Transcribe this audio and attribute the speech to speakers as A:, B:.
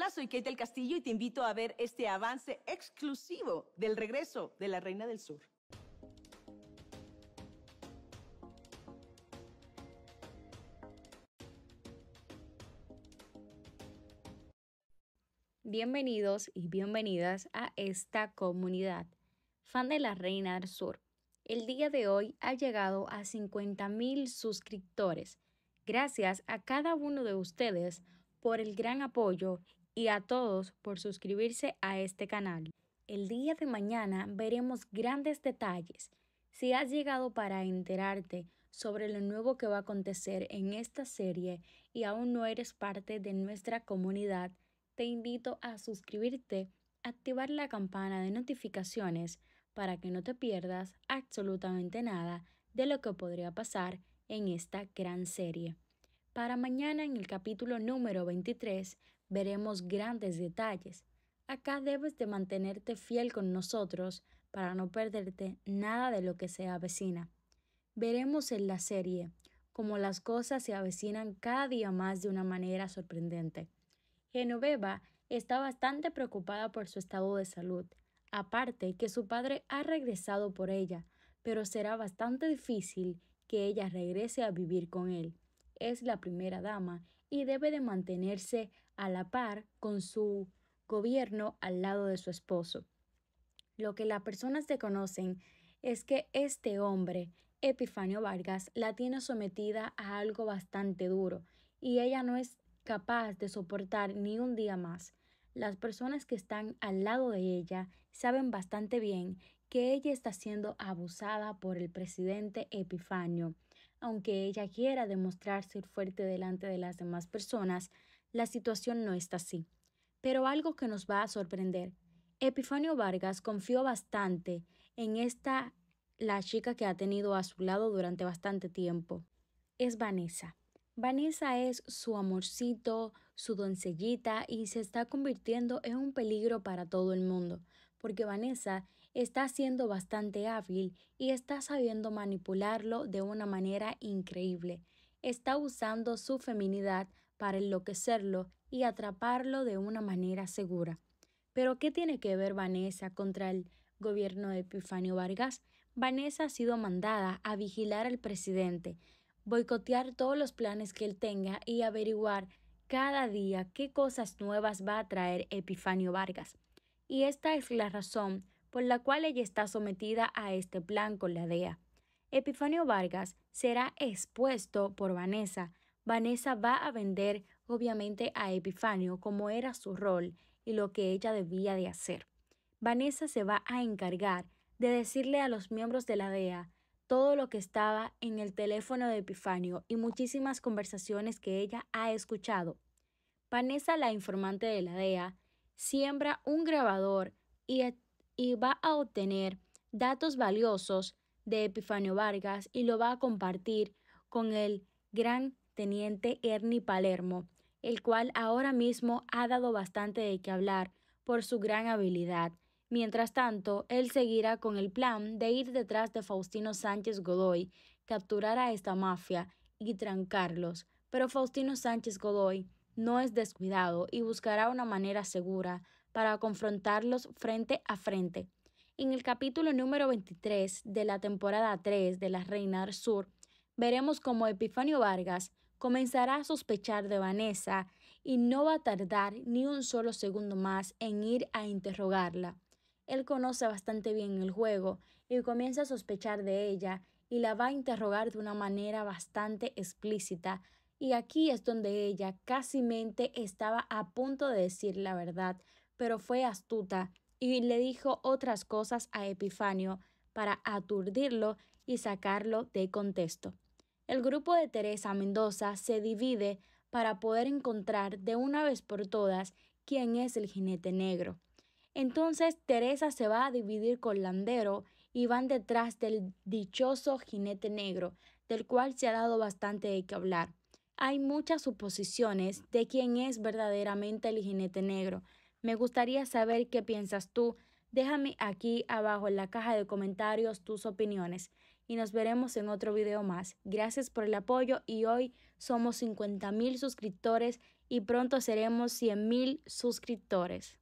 A: Hola, soy Kate del Castillo y te invito a ver este avance exclusivo del regreso de la Reina del Sur. Bienvenidos y bienvenidas a esta comunidad, fan de la Reina del Sur. El día de hoy ha llegado a 50.000 suscriptores. Gracias a cada uno de ustedes por el gran apoyo y a todos por suscribirse a este canal. El día de mañana veremos grandes detalles. Si has llegado para enterarte sobre lo nuevo que va a acontecer en esta serie y aún no eres parte de nuestra comunidad, te invito a suscribirte, activar la campana de notificaciones para que no te pierdas absolutamente nada de lo que podría pasar en esta gran serie. Para mañana en el capítulo número 23 veremos grandes detalles. Acá debes de mantenerte fiel con nosotros para no perderte nada de lo que se avecina. Veremos en la serie cómo las cosas se avecinan cada día más de una manera sorprendente. Genoveva está bastante preocupada por su estado de salud, aparte que su padre ha regresado por ella, pero será bastante difícil que ella regrese a vivir con él es la primera dama y debe de mantenerse a la par con su gobierno al lado de su esposo. Lo que las personas conocen es que este hombre, Epifanio Vargas, la tiene sometida a algo bastante duro y ella no es capaz de soportar ni un día más. Las personas que están al lado de ella saben bastante bien que ella está siendo abusada por el presidente Epifanio aunque ella quiera demostrar ser fuerte delante de las demás personas, la situación no está así. Pero algo que nos va a sorprender. Epifanio Vargas confió bastante en esta, la chica que ha tenido a su lado durante bastante tiempo. Es Vanessa. Vanessa es su amorcito, su doncellita y se está convirtiendo en un peligro para todo el mundo, porque Vanessa está siendo bastante hábil y está sabiendo manipularlo de una manera increíble. Está usando su feminidad para enloquecerlo y atraparlo de una manera segura. Pero ¿qué tiene que ver Vanessa contra el gobierno de Epifanio Vargas? Vanessa ha sido mandada a vigilar al presidente, boicotear todos los planes que él tenga y averiguar cada día qué cosas nuevas va a traer Epifanio Vargas. Y esta es la razón por la cual ella está sometida a este plan con la DEA. Epifanio Vargas será expuesto por Vanessa. Vanessa va a vender obviamente a Epifanio como era su rol y lo que ella debía de hacer. Vanessa se va a encargar de decirle a los miembros de la DEA todo lo que estaba en el teléfono de Epifanio y muchísimas conversaciones que ella ha escuchado. Vanessa, la informante de la DEA, siembra un grabador y y va a obtener datos valiosos de Epifanio Vargas y lo va a compartir con el gran teniente Ernie Palermo, el cual ahora mismo ha dado bastante de qué hablar por su gran habilidad. Mientras tanto, él seguirá con el plan de ir detrás de Faustino Sánchez Godoy, capturar a esta mafia y trancarlos. Pero Faustino Sánchez Godoy no es descuidado y buscará una manera segura para confrontarlos frente a frente. En el capítulo número 23 de la temporada 3 de La Reina del Sur, veremos cómo Epifanio Vargas comenzará a sospechar de Vanessa y no va a tardar ni un solo segundo más en ir a interrogarla. Él conoce bastante bien el juego y comienza a sospechar de ella y la va a interrogar de una manera bastante explícita, y aquí es donde ella casi mente estaba a punto de decir la verdad, pero fue astuta y le dijo otras cosas a Epifanio para aturdirlo y sacarlo de contexto. El grupo de Teresa Mendoza se divide para poder encontrar de una vez por todas quién es el jinete negro. Entonces Teresa se va a dividir con Landero y van detrás del dichoso jinete negro, del cual se ha dado bastante de qué hablar. Hay muchas suposiciones de quién es verdaderamente el jinete negro, me gustaría saber qué piensas tú. Déjame aquí abajo en la caja de comentarios tus opiniones y nos veremos en otro video más. Gracias por el apoyo y hoy somos 50,000 mil suscriptores y pronto seremos 100,000 mil suscriptores.